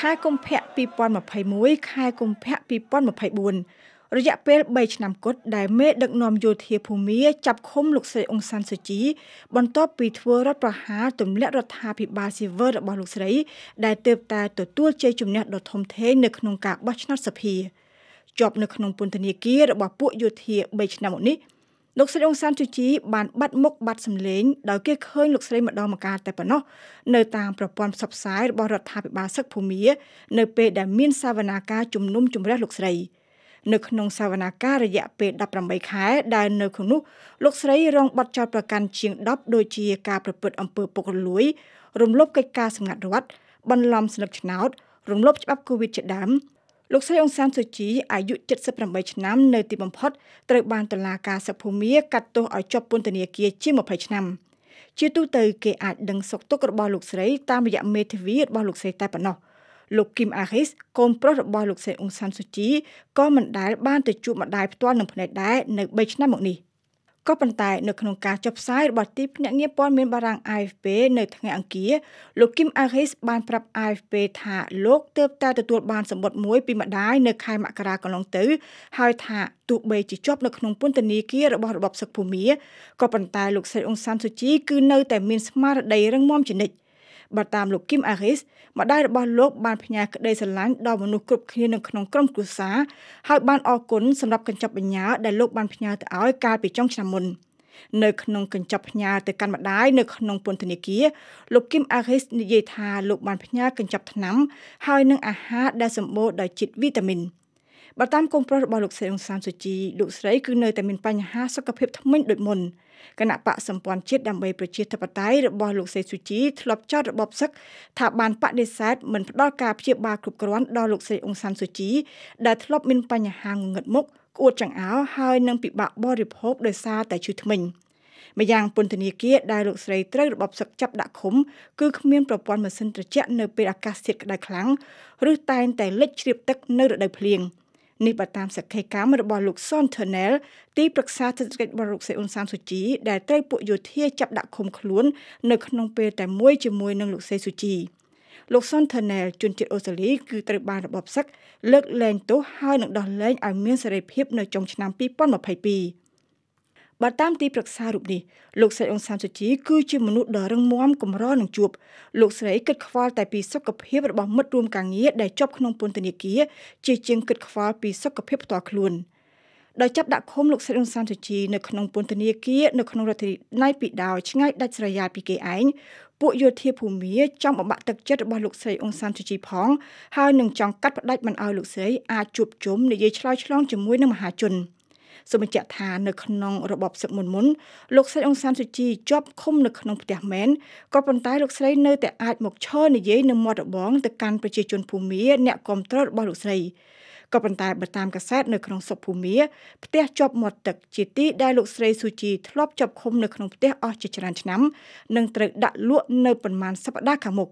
ខែកុម្ភៈ2021ខែកុម្ភៈ2024រយៈពេល3ឆ្នាំគត់ដែលមេដឹកនាំយោធាភូមាចាប់ឃុំលោកស្រីអ៊ុងសានសូជីបន្ទាប់ពីធ្វើរដ្ឋប្រហារទម្លាក់រដ្ឋាភិបាលស៊ីវើរបស់លោកស្រី ដែលទើបតែទទួលជ័យជំនះដ៏ធំធេងនៅក្នុងការបោះឆ្នោតសភាជាប់នៅក្នុងពន្ធនាគាររបស់ពួកយោធា3ឆ្នាំមុននេះលោកស្រីអ៊ុងសានជូជីបានបាត់មុខបាត់សម្លេងដោយគេឃើញលោកស្រីម្ដងម្កាលតែប៉ុណ្ណោះនៅតាមប្រព័ន្ធផ្សព្វផ្សាយរបស់រដ្ឋាភិបាលសឹកភូមានៅពេលដែលមានសាវនាការជំនុំជម្រះលោកស្រី នៅក្នុងសាវនាការរយៈពេល18ខែ ដែលនៅក្នុងនោះលោកស្រីរងបទចោទប្រកាន់ជាង10ដូចជាការប្រព្រឹត្តអំពើពុករលួយ រំលោភកិច្ចការសម្ងាត់រដ្ឋបន្លំស្លឹកឆ្នោតរំលោភច្បាប់កូវីដជាដើមលោកស្រីអង្សានសុជីអាយុ78ឆ្នាំ នៅទីបំផុតត្រូវបានតុលាការសិទ្ធិភូមិកាត់ទោសឲ្យជាប់ពន្ធនាគារជា20ឆ្នាំ ជាទូទៅគេអាចដឹងសុខទុក្ខរបស់លោកស្រីតាមរយៈមេធាវីរបស់លោកស្រីតែប៉ុណ្ណោះលោកគឹមអាហ៊ីសកូនប្រុសរបស់លោកស្រីអ៊ុងសានស៊ូជីក៏មិនដែលបានទៅជួបម្ដាយផ្ទាល់នឹងភ្នែកដែរនៅ3ឆ្នាំមកនេះ។ក៏ប៉ុន្តែនៅក្នុងការចុះផ្សាយរបស់ទីភ្នាក់ងារព័ត៌មានបារាំង AFP នៅថ្ងៃអង្គារលោកគឹមអារីសបានប្រាប់ AFP ថាលោកទើបតែទទួលបានសម្បត្តិមួយ ពីម្ដាយនៅខែមករាកន្លងទៅហើយថាទោះបីជាជាប់នៅក្នុងពន្ធនាគាររបស់របបសឹកភូមាក៏ប៉ុន្តែលោកសេរីអ៊ុងសានស៊ូជីគឺនៅតែមានស្មារតីរឹងមាំជានិច្ចបើតាមលោកគឹមអារីសម្ដាយរបស់លោកបានផ្ញើក្តីស្រឡាញ់ដល់មនុស្សគ្រប់គ្នានៅក្នុងក្រុមគ្រួសារហើយបានអរគុណសម្រាប់កញ្ចប់បញ្ញាដែលលោកបានផ្ញើទៅឲ្យកាលពីចុងឆ្នាំមុននៅក្នុងកញ្ចប់ផ្ញើទៅកាន់ម្ដាយនៅក្នុង ពន្ធនាគារលោកគឹមអារីសនិយាយថាលោកបានផ្ញើកញ្ចប់ថ្នាំហើយនឹងអាហារដែលសម្បូរដោយជាតិវីតាមីនបើតាមកូនប្រុសរបស់លោកស្រីអ៊ុងសានសូជីលោកស្រីគឺនៅតែមានបញ្ហាសុខភាពធ្មេញដូចមុនគណៈបកសម្ព័ន្ធជាតិដើម្បីប្រជាធិបតេយ្យរបស់លោកសេស៊ូជីធ្លាប់ចោទរបបសឹកថាបានបដិសេធមិនផ្ដល់ការព្យាបាលគ្រប់គ្រាន់ដល់លោកសេអ៊ុងសានស៊ូជីដែលធ្លាប់មានបញ្ហាងងឹតមុខក្អួតចង្អោរហើយនឹងពិបាកបរិភោគដោយសារតែឈឺធ្មេញម្យ៉ាងពន្ធនាគារដែលលោកស្រីត្រូវរបបសឹកចាប់ដាក់ឃុំគឺគ្មានប្រព័ន្ធម៉ាស៊ីនត្រជាក់នៅពេលអាកាសធាតុក្តៅខ្លាំងឬតែងតែលិចជ្រាបទឹកនៅរដូវភ្លៀង។នេះបើតាមសក្ខីកម្មរបស់លោកសុនថណែលទីប្រឹក្សាសេដ្ឋកិច្ចបរិរុកសេអ៊ុនសាមសុជីដែលត្រូវពួកយោធាចាប់ដាក់ឃុំខ្លួននៅក្នុងពេលតែមួយជាមួយនឹងលោកសេសុជីលោកសុនថណែលជនជាតិអូស្ត្រាលីគឺត្រូវបានរបបសឹកលើកលែងទោសហើយនឹងដោះលែងឲ្យមានសេរីភាពនៅចុងឆ្នាំ2022បើតាមទីប្រឹក្សារូបនេះលោកស្រីអង្សានសុជីគឺជាមនុស្សដ៏រឹងមាំកម្រនឹងជួបលោកស្រីគិតខ្វល់តែពីសុខភាពរបស់មិត្តរួមការងារដែលជាប់ក្នុងពន្ធនាគារជាជាងគិតខ្វល់ពីសុខភាពផ្ទាល់ខ្លួនដោយចាប់ដាក់ឃុំលោកស្រីអង្សានសុជីនៅក្នុងពន្ធនាគារនៅក្នុងរដ្ឋាភិបាលណៃពីដោឆ្ងាយដាច់ស្រយាលពីគេឯងពួកយោធាភូមា ចង់បំបាក់ទឹកចិត្តរបស់លោកស្រីអង្សានសុជីផងហើយនឹងចង់កាត់ផ្តាច់មិនឲ្យលោកស្រីអាចជួបជុំនិយាយឆ្លើយឆ្លងជាមួយនឹងមហាជន។សូមបញ្ជាក់ថានៅក្នុងរបបសឹកមុនមុនលោកស្រីអង្សានសុជីជាប់ឃុំនៅក្នុងផ្ទះមែនក៏ប៉ុន្តែលោកស្រីនៅតែអាចមកឈរនិយាយនៅមាត់របងទៅកាន់ប្រជាជនភូមាអ្នកគ្រប់គ្រងរបស់លោកស្រីក៏ប៉ុន្តែបើតាមកាសែតនៅក្នុងសុភូមាផ្ទះជាប់មាត់ទឹកជាទីដែលលោកស្រីស៊ូជីធ្លាប់ជាប់ឃុំនៅក្នុងផ្ទះអស់ជាច្រើនឆ្នាំនិងត្រូវដាក់លក់នៅប្រមាណសប្តាហ៍ខាងមុខ